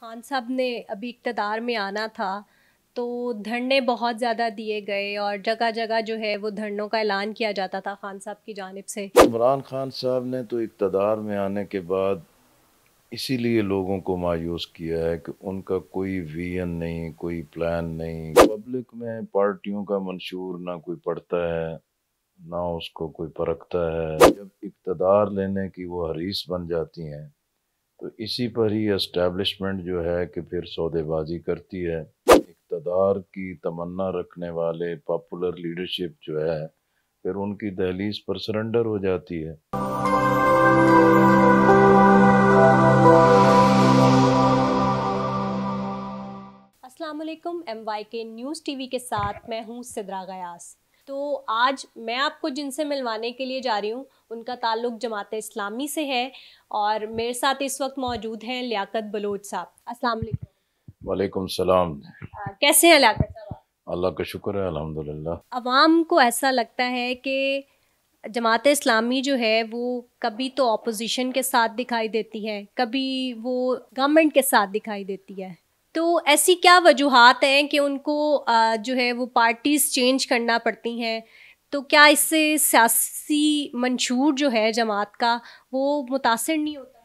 खान साहब ने अभी इकतदार में आना था तो धरने बहुत ज़्यादा दिए गए और जगह जगह जो है वो धरनों का ऐलान किया जाता था खान साहब की जानब से इमरान खान साहब ने तो इकतदार में आने के बाद इसीलिए लोगों को मायूस किया है कि उनका कोई विजन नहीं कोई प्लान नहीं पब्लिक में पार्टियों का मंशूर ना कोई पढ़ता है ना उसको कोई परखता है जब इकतदार लेने की वो हरीस बन जाती हैं तो इसी पर ही एस्टेब्लिशमेंट जो है कि फिर सौदेबाजी करती है इकतदार की तमन्ना रखने वाले पॉपुलर लीडरशिप जो है फिर उनकी दहलीज पर सरेंडर हो जाती है M Y K news TV के साथ मैं हूँ सिद्रा गयास तो आज मैं आपको जिनसे मिलवाने के लिए जा रही हूँ उनका ताल्लुक जमात इस्लामी से है और मेरे साथ इस वक्त मौजूद हैं लियाकत बलोच साहब अस्सलाम वालेकुम सलाम कैसे हैं लियाकत साहब अल्लाह का शुक्र है अल्हम्दुलिल्लाह आवाम को ऐसा लगता है कि जमात इस्लामी जो है वो कभी तो अपोजिशन के साथ दिखाई देती है कभी वो गवर्नमेंट के साथ दिखाई देती है तो ऐसी क्या वजूहत हैं कि उनको जो है वो पार्टीज़ चेंज करना पड़ती हैं तो क्या इससे सियासी मंशूर जो है जमात का वो मुतासर नहीं होता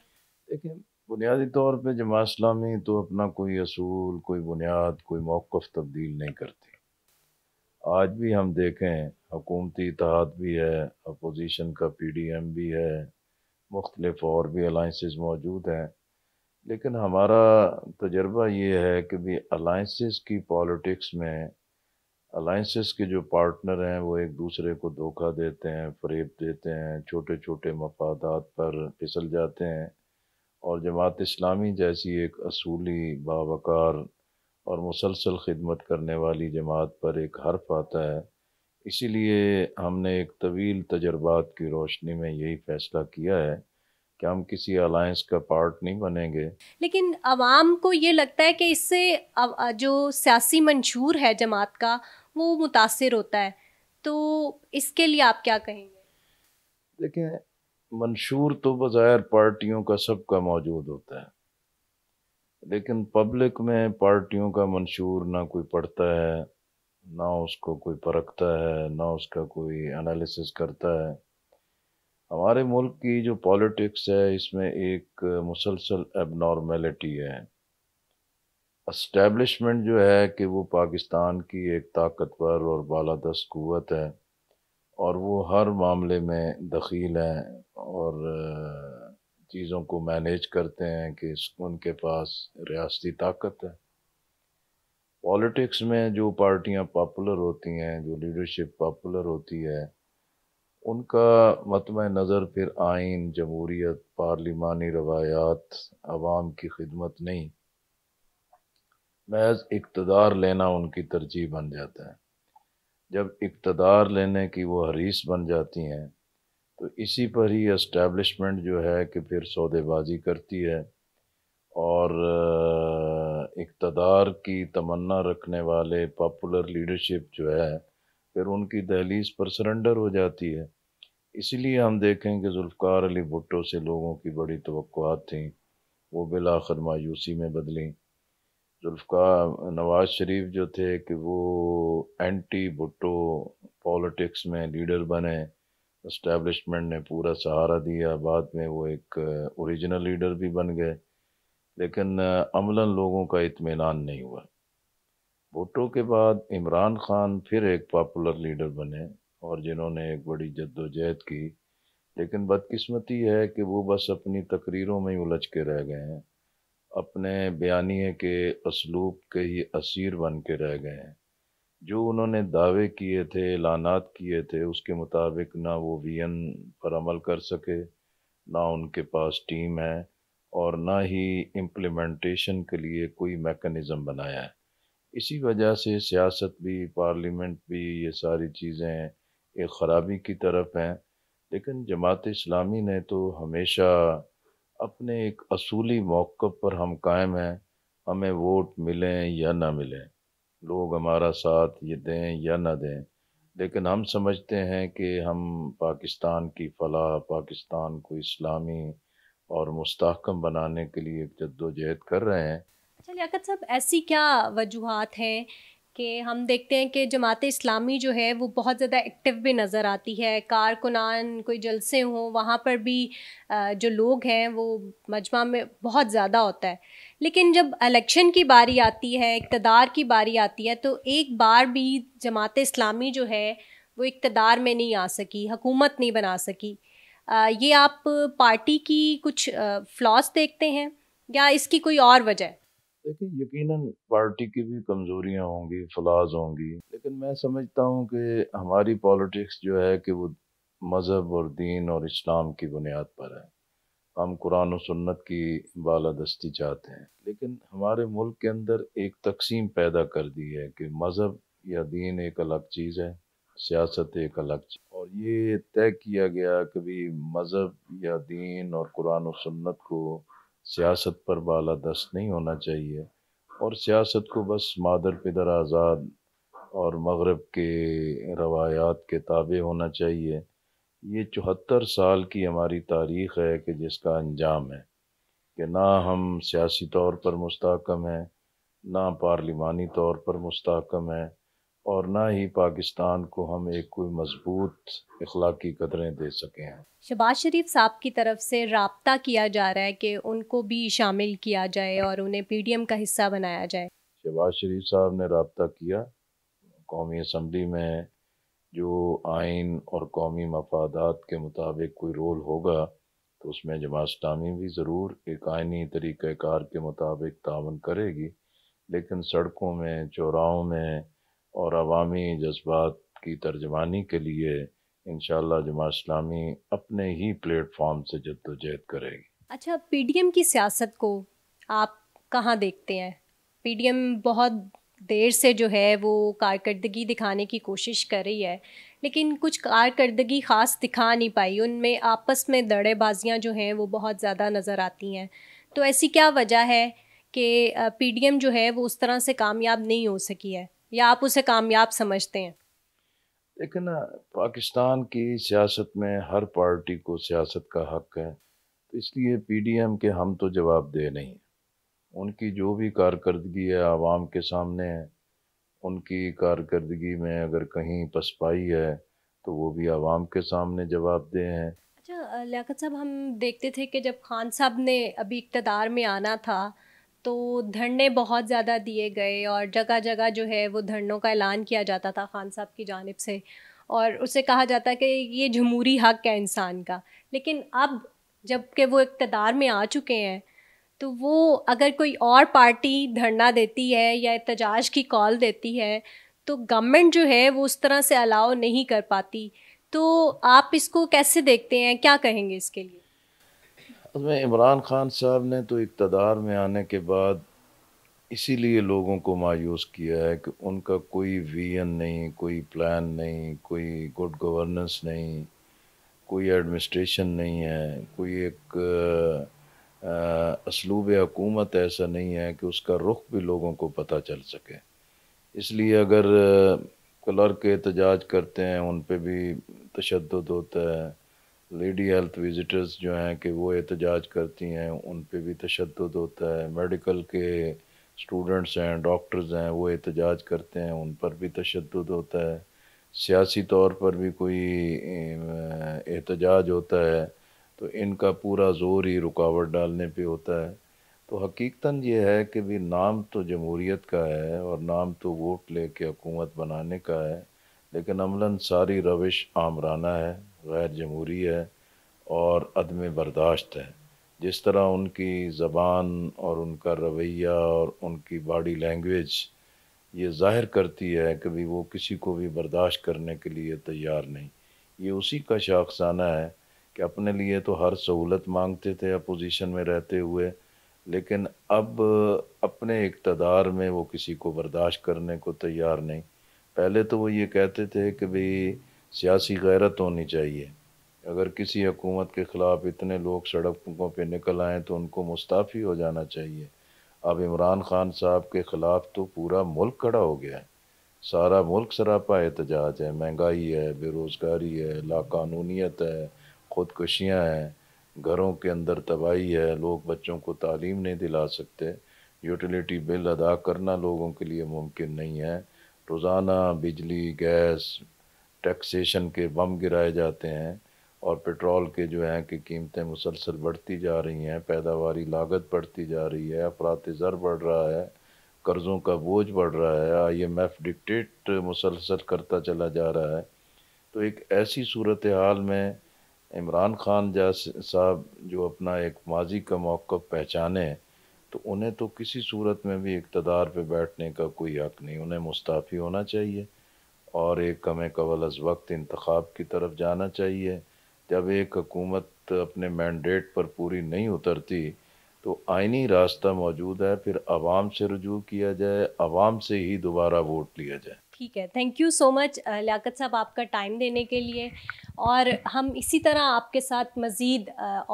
देखिए बुनियादी तौर पे जमात इस्लामी तो अपना कोई असूल कोई बुनियाद कोई मौक़ तब्दील नहीं करती आज भी हम देखें हकूमती इतिहाद भी है अपोजिशन का पी डी एम भी है मुख्तलिफ और भी अलाइंसेस मौजूद हैं लेकिन हमारा तजर्बा ये है कि भी अलाइंसेस की पॉलिटिक्स में अलाइंसेस के जो पार्टनर हैं वो एक दूसरे को धोखा देते हैं फरेब देते हैं छोटे छोटे मफादात पर फिसल जाते हैं और जमात इस्लामी जैसी एक असूली बावकार और मुसलसल खिदमत करने वाली जमात पर एक हर्फ आता है इसीलिए हमने एक तवील तजर्बात की रोशनी में यही फ़ैसला किया है कि हम किसी अलायंस का पार्ट नहीं बनेंगे लेकिन आवाम को ये लगता है कि इससे जो सियासी मंशूर है जमात का वो मुतासर होता है तो इसके लिए आप क्या कहेंगे देखिए मंशूर तो बज़ाहिर पार्टियों का सबका मौजूद होता है लेकिन पब्लिक में पार्टियों का मंशूर ना कोई पढ़ता है ना उसको कोई परखता है ना उसका कोई एनालिसिस करता है हमारे मुल्क की जो पॉलिटिक्स है इसमें एक मुसलसल एबनॉर्मेलिटी है इस्टेबलिशमेंट जो है कि वो पाकिस्तान की एक ताकतवर और बाला बालादस्त क़वत है और वो हर मामले में दखील हैं और चीज़ों को मैनेज करते हैं कि उनके पास रियासती ताकत है पॉलिटिक्स में जो पार्टियाँ पॉपुलर होती हैं जो लीडरशिप पापुलर होती है उनका मतम नज़र फिर आइन जमहूरीत पार्लिमानी रवायात आवाम की खिदमत नहीं महज इकतदार लेना उनकी तरजीह बन जाता है जब इकतदार लेने की वो हरीस बन जाती हैं तो इसी पर ही इस्टेब्लिशमेंट जो है कि फिर सौदेबाजी करती है और इकतदार की तमन्ना रखने वाले पॉपुलर लीडरशिप जो है फिर उनकी दहलीज पर सरेंडर हो जाती है इसलिए हम देखें कि जुल्फ़ार अली भुट्टो से लोगों की बड़ी तो थी वो बिलाखर मायूसी में बदलें जुल्फ़ार नवाज शरीफ जो थे कि वो एंटी भुट्टो पॉलिटिक्स में लीडर बने इस्टेबलिशमेंट ने पूरा सहारा दिया बाद में वो एक ओरिजिनल uh, लीडर भी बन गए लेकिन uh, अमला लोगों का इतमान नहीं हुआ भुट्टो के बाद इमरान खान फिर एक पॉपुलर लीडर बने और जिन्होंने एक बड़ी जद्दोजहद की लेकिन बदकिस्मती है कि वो बस अपनी तकरीरों में ही उलझ के रह गए हैं अपने बयानिए के असलूब के ही असीर बन के रह गए हैं जो उन्होंने दावे किए थे ऐलानात किए थे उसके मुताबिक ना वो वीन पर अमल कर सके ना उनके पास टीम है और ना ही इम्प्लीमेंटेशन के लिए कोई मेकनिज़म बनाया है इसी वजह से सियासत भी पार्लियामेंट भी ये सारी चीज़ें एक ख़राबी की तरफ हैं लेकिन जमात इस्लामी ने तो हमेशा अपने एक असूली मौक़ पर हम कायम हैं हमें वोट मिलें या ना मिलें लोग हमारा साथ ये दें या ना दें लेकिन हम समझते हैं कि हम पाकिस्तान की फलाह पाकिस्तान को इस्लामी और मुस्तकम बनाने के लिए जद्दोजहद कर रहे हैं चलिए लियाकत साहब ऐसी क्या वजूहत हैं कि हम देखते हैं कि जमात इस्लामी जो है वो बहुत ज़्यादा एक्टिव भी नज़र आती है कारकुनान कोई जलसे हों वहाँ पर भी जो लोग हैं वो मजमा में बहुत ज़्यादा होता है लेकिन जब इलेक्शन की बारी आती है इकतदार की बारी आती है तो एक बार भी जमात इस्लामी जो है वो इकतदार में नहीं आ सकी हकूमत नहीं बना सकी ये आप पार्टी की कुछ फ्लॉस देखते हैं या इसकी कोई और वजह देखिए यकीनन पार्टी की भी कमजोरियां होंगी फलाज होंगी लेकिन मैं समझता हूँ कि हमारी पॉलिटिक्स जो है कि वो मज़हब और दीन और इस्लाम की बुनियाद पर है हम कुरान और सुन्नत की बालादस्ती चाहते हैं लेकिन हमारे मुल्क के अंदर एक तकसीम पैदा कर दी है कि मज़हब या दीन एक अलग चीज़ है सियासत एक अलग चीज़ और ये तय किया गया कि भी मज़हब या दीन और कुरान और सुन्नत को सियासत पर बाला दस्त नहीं होना चाहिए और सियासत को बस मादर पिदर आज़ाद और मगरब के रवायात के ताबे होना चाहिए ये चौहत्तर साल की हमारी तारीख़ है कि जिसका अंजाम है कि ना हम सियासी तौर पर मुस्तकम हैं ना पार्लिमानी तौर पर मुस्तकम हैं और ना ही पाकिस्तान को हम एक कोई मजबूत इखलाकी कदरें दे सके हैं शबाज शरीफ साहब की तरफ से रबता किया जा रहा है कि उनको भी शामिल किया जाए और उन्हें पी डी एम का हिस्सा बनाया जाए शबाज शरीफ साहब ने रबता किया कौमी असम्बली में जो आइन और कौमी मफादात के मुताबिक कोई रोल होगा तो उसमें जमास्टामी भी ज़रूर एक आइनी तरीक़ार के मुताबिक तावन करेगी लेकिन सड़कों में चौराहों में और अवामी जज्बात की तर्जमानी के लिए इन जमा इस्लामी अपने ही प्लेटफॉर्म से जद्दोजहद करेगी अच्छा पीडीएम की सियासत को आप कहाँ देखते हैं पीडीएम बहुत देर से जो है वो कारकर्दगी दिखाने की कोशिश कर रही है लेकिन कुछ कारकर्दगी ख़ास दिखा नहीं पाई उनमें आपस में दड़ेबाजियाँ जो हैं वो बहुत ज़्यादा नज़र आती हैं तो ऐसी क्या वजह है कि पीडीएम जो है वो उस तरह से कामयाब नहीं हो सकी है या आप उसे कामयाब समझते हैं लेकिन पाकिस्तान की सियासत में हर पार्टी को सियासत का हक है तो इसलिए पीडीएम के हम तो जवाब दे नहीं उनकी जो भी कारकर्दगी है आवाम के सामने है उनकी कारकर्दगी में अगर कहीं पसपाई है तो वो भी आवाम के सामने जवाब दे हैं अच्छा लियाकत साहब हम देखते थे कि जब खान साहब ने अभी इकतदार में आना था तो धरने बहुत ज़्यादा दिए गए और जगह जगह जो है वो धरनों का ऐलान किया जाता था खान साहब की जानब से और उसे कहा जाता कि ये जमहूरी हक है इंसान का लेकिन अब जबकि वो इकतदार में आ चुके हैं तो वो अगर कोई और पार्टी धरना देती है या एहतजाज की कॉल देती है तो गवर्नमेंट जो है वो उस तरह से अलाउ नहीं कर पाती तो आप इसको कैसे देखते हैं क्या कहेंगे इसके लिए उसमें इमरान खान साहब ने तो इकतदार में आने के बाद इसीलिए लोगों को मायूस किया है कि उनका कोई वीन नहीं कोई प्लान नहीं कोई गुड गवर्नेंस नहीं कोई एडमिनिस्ट्रेशन नहीं है कोई एक असलूब हकूमत ऐसा नहीं है कि उसका रुख भी लोगों को पता चल सके इसलिए अगर क्लर्क एहतजाज करते हैं उन पर भी तशद होता है लेडी हेल्थ विजिटर्स जो हैं कि वो एहतजाज करती हैं उन पर भी तशद होता है मेडिकल के स्टूडेंट्स हैं डॉक्टर्स हैं वो एहतजाज करते हैं उन पर भी तशद होता है सियासी तौर पर भी कोई एहतजाज होता है तो इनका पूरा जोर ही रुकावट डालने पे होता है तो हकीकता ये है कि भी नाम तो जमहूरीत का है और नाम तो वोट ले के हुकूमत बनाने का है लेकिन अमला सारी रविश आमराना है गैर जमहूरी है और अदम बर्दाश्त है जिस तरह उनकी ज़बान और उनका रवैया और उनकी बॉडी लैंग्वेज ये जाहिर करती है कि भाई वो किसी को भी बर्दाश्त करने के लिए तैयार नहीं ये उसी का शाखसाना है कि अपने लिए तो हर सहूलत मांगते थे अपोजिशन में रहते हुए लेकिन अब अपने इकतदार में वो किसी को बर्दाश्त करने को तैयार नहीं पहले तो वो ये कहते थे कि भाई सियासी गैरत होनी चाहिए अगर किसी हुकूमत के ख़िलाफ़ इतने लोग सड़कों पर निकल आएँ तो उनको मुस्ताफ़ी हो जाना चाहिए अब इमरान खान साहब के ख़िलाफ़ तो पूरा मुल्क खड़ा हो गया है सारा मुल्क सरापा एहतजाज है महंगाई है बेरोज़गारी है लाकानूनीत है ख़ुदकशियाँ हैं घरों के अंदर तबाही है लोग बच्चों को तालीम नहीं दिला सकते यूटिलिटी बिल अदा करना लोगों के लिए मुमकिन नहीं है रोज़ाना बिजली गैस टैक्सेशन के बम गिराए जाते हैं और पेट्रोल के जो हैं कि कीमतें मुसलसल बढ़ती जा रही हैं पैदावारी लागत बढ़ती जा रही है अफरात ज़र बढ़ रहा है कर्ज़ों का बोझ बढ़ रहा है आई एम एफ डिक्टेट मुसलसल करता चला जा रहा है तो एक ऐसी सूरत हाल में इमरान खान जैस साहब जो अपना एक माजी का मौक़ पहचाने तो उन्हें तो किसी सूरत में भी इकतदार पर बैठने का कोई हक नहीं उन्हें मुस्ताफ़ी होना चाहिए और एक कम कवल अज वक्त इंतखब की तरफ जाना चाहिए जब एक हकूमत अपने मैंडेट पर पूरी नहीं उतरती तो आइनी रास्ता मौजूद है फिर आवाम से रजू किया जाए आवाम से ही दोबारा वोट लिया जाए ठीक है thank you so much Liaquat sahab आपका टाइम देने के लिए और हम इसी तरह आपके साथ मज़ीद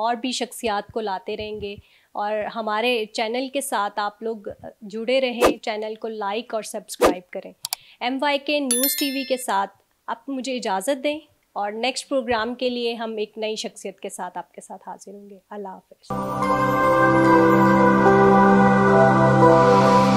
और भी शख्सियात को लाते रहेंगे और हमारे चैनल के साथ आप लोग जुड़े रहें चैनल को लाइक और सब्सक्राइब करें M Y K news V के साथ आप मुझे इजाज़त दें और नेक्स्ट प्रोग्राम के लिए हम एक नई शख्सियत के साथ आपके साथ हाजिर होंगे अल्लाह हाफ